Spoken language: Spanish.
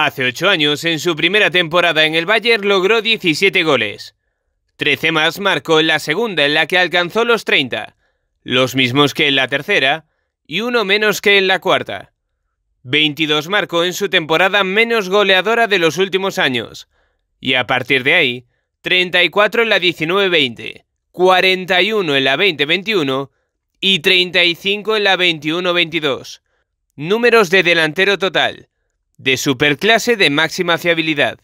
Hace ocho años, en su primera temporada en el Bayern, logró 17 goles. 13 más marcó en la segunda, en la que alcanzó los 30, los mismos que en la tercera, y uno menos que en la cuarta. 22 marcó en su temporada menos goleadora de los últimos años, y a partir de ahí, 34 en la 19-20, 41 en la 20-21 y 35 en la 21-22. Números de delantero total de superclase de máxima fiabilidad.